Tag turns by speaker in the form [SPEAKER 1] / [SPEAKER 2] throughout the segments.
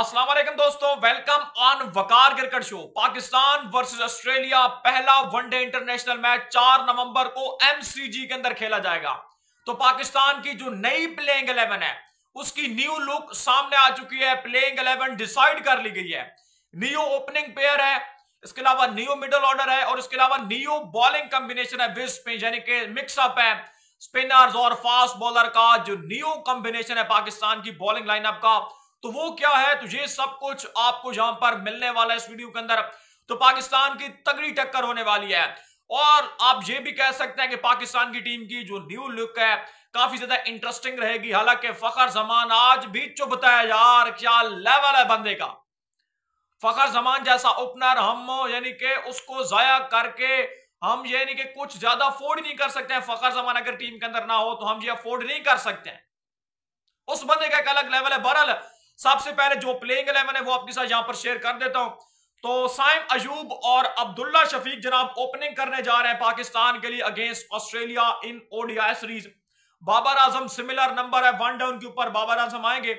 [SPEAKER 1] अस्सलाम वालेकुम दोस्तों welcome on Waqar cricket show Pakistan versus Australia पहला वनडे इंटरनेशनल मैच 4 नवंबर को एमसीजी के अंदर खेला जाएगा तो पाकिस्तान की जो नई प्लेइंग 11 है उसकी न्यू लुक सामने आ चुकी है प्लेइंग 11 डिसाइड कर ली गई है न्यू ओपनिंग पेयर है इसके अलावा न्यू मिडल ऑर्डर है और इसके अलावा न्यू बॉलिंग कॉम्बिनेशन है विस्प यानी कि मिक्सअप है स्पिनर्स और फास्ट बॉलर का जो न्यू कॉम्बिनेशन है पाकिस्तान की बॉलिंग लाइनअप का तो वो क्या है तो ये सब कुछ आपको यहां पर मिलने वाला है इस वीडियो के अंदर तो पाकिस्तान की तगड़ी टक्कर होने वाली है और आप ये भी कह सकते हैं कि पाकिस्तान की टीम की जो न्यू लुक है काफी ज्यादा इंटरेस्टिंग रहेगी हालांकि फखर जमान आज भी चुभता है यार क्या लेवल है बंदे का फखर जमान जैसा ओपनर हम यानी कि उसको जाया करके हम यानी कि कुछ ज्यादा अफोर्ड नहीं कर सकते हैं फखर जमान अगर टीम के अंदर ना हो तो हम ये अफोर्ड नहीं कर सकते हैं उस बंदे का एक अलग लेवल है बरल सबसे पहले जो प्लेइंग इलेवन है वो आपके साथ यहां पर शेयर कर देता हूं तो साइम अयूब और अब्दुल्ला शफीक जनाब ओपनिंग करने जा रहे हैं पाकिस्तान के लिए against Australia in ODI series Babar Azam similar number है वन डाउन के ऊपर बाबर आजम आएंगे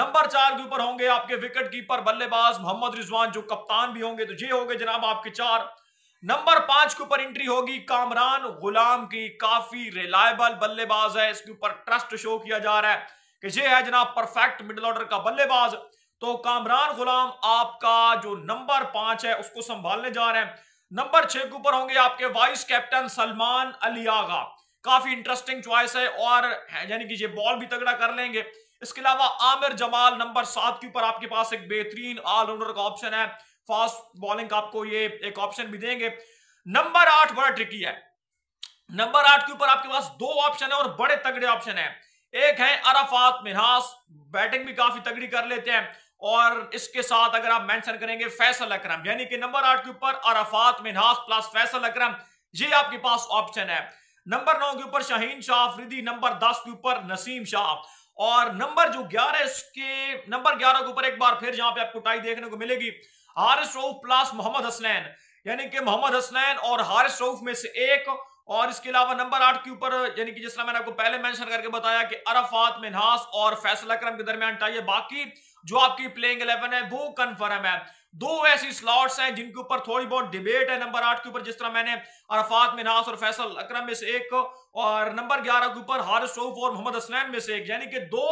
[SPEAKER 1] नंबर चार के ऊपर होंगे आपके विकेट कीपर बल्लेबाज मोहम्मद रिजवान जो कप्तान भी होंगे तो ये हो जनाब आपके चार नंबर पांच के ऊपर एंट्री होगी कामरान गुलाम की काफी रिलायबल बल्लेबाज है इसके ऊपर ट्रस्ट शो किया जा रहा है कि ये है जनाब परफेक्ट मिडल ऑर्डर का बल्लेबाज तो कामरान गुलाम आपका जो नंबर पांच है उसको संभालने जा रहे हैं नंबर छह के ऊपर होंगे आपके वाइस कैप्टन सलमान अलियागा काफी इंटरेस्टिंग चॉइस है और यानी कि ये बॉल भी तगड़ा कर लेंगे इसके अलावा आमिर जमाल नंबर सात के ऊपर आपके पास एक बेहतरीन ऑलराउंडर का ऑप्शन है फास्ट बॉलिंग का आपको ये एक ऑप्शन भी देंगे नंबर आठ बड़ा ट्रिकी है नंबर आठ के ऊपर आपके पास दो ऑप्शन है और बड़े तगड़े ऑप्शन है एक है अराफात मिहास बैटिंग भी काफी तगड़ी कर लेते हैं और इसके साथ अगर आप मेंशन करेंगे फैसल अक्रम यानी कि नंबर आठ के ऊपर अराफात मिहास प्लस फैसल अक्रम ये आपके पास ऑप्शन है नंबर नौ के ऊपर शाहीन शाह आफरीदी नंबर दस के ऊपर नसीम शाह और नंबर जो ग्यारह इसके नंबर ग्यारह के ऊपर एक बार फिर जहां पर आपको टाई देखने को मिलेगी हारिस रऊफ प्लस मोहम्मद हसनैन यानी कि मोहम्मद हसनैन और हारिस रऊफ में से एक और इसके अलावा नंबर आठ के ऊपर यानी कि जिस तरह मैंने आपको पहले मेंशन करके बताया कि अरफात मिनहास और फैसल अक्रम के दरमियान टाइम बाकी जो आपकी प्लेइंग इलेवन है वो कंफर्म है दो ऐसी स्लॉट्स हैं जिनके ऊपर थोड़ी बहुत डिबेट है नंबर आठ के ऊपर जिस तरह मैंने अरफात मिनहास और फैसल अक्रम में से एक और नंबर ग्यारह के ऊपर हारिस और मोहम्मद असलैन में से एक यानी कि दो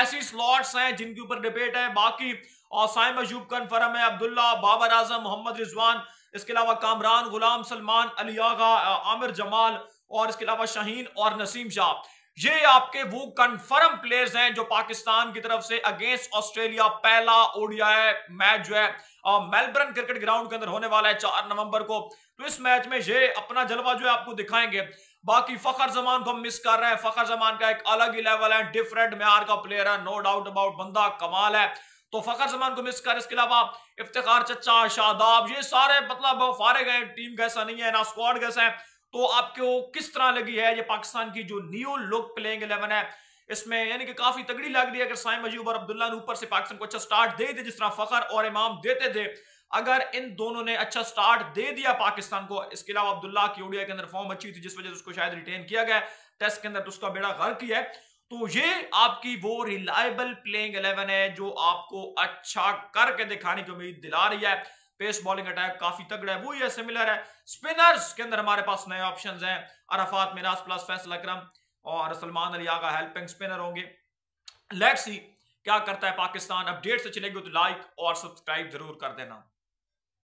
[SPEAKER 1] ऐसी स्लॉट्स हैं जिनके ऊपर डिबेट है बाकी और साइम अजूब कन्फर्म है अब्दुल्ला बाबर आजम मोहम्मद रिजवान इसके अलावा कामरान गुलाम सलमान अलियागा आमिर जमाल और इसके अलावा शाहीन और नसीम शाह ये आपके वो कंफर्म प्लेयर्स हैं जो पाकिस्तान की तरफ से अगेंस्ट ऑस्ट्रेलिया पहला ओडीआई मैच जो है मेलबर्न क्रिकेट ग्राउंड के अंदर होने वाला है चार नवंबर को तो इस मैच में ये अपना जलवा जो है आपको दिखाएंगे बाकी फखर जमान को हम मिस कर रहे हैं फखर जमान का एक अलग ही लेवल है डिफरेंट मैार का प्लेयर है नो डाउट अबाउट बंदा कमाल है तो फखर जमान को मिस कर इसके अलावा इफ्तार चचा शादाब ये सारे मतलब फारे गए टीम कैसा नहीं है ना स्क्वाड कैसा है तो आपको किस तरह लगी है ये पाकिस्तान की जो न्यू लुक प्लेइंग इलेवन है इसमें यानी कि काफी तगड़ी लग रही है अगर साइम अजूब और अब्दुल्ला ने ऊपर से पाकिस्तान को अच्छा स्टार्ट दे दे जिस तरह फखर और इमाम देते थे अगर इन दोनों ने अच्छा स्टार्ट दे दिया पाकिस्तान को इसके अलावा अब्दुल्ला की ओडिया के अंदर फॉर्म अच्छी थी जिस वजह से उसको शायद रिटेन किया गया टेस्ट के अंदर तो उसका बेड़ा गर्क किया है तो ये आपकी वो रिलायबल प्लेइंग इलेवन है जो आपको अच्छा करके दिखाने की उम्मीद दिला रही है पेस बॉलिंग अटैक काफी तगड़ा है वो ये सिमिलर है स्पिनर्स के अंदर हमारे पास नए ऑप्शन हैं अरफात मिराज प्लस फैसल अक्रम और सलमान अली आगा हेल्पिंग स्पिनर होंगे लेट्स सी क्या करता है पाकिस्तान अपडेट से चलेगी तो लाइक और सब्सक्राइब जरूर कर देना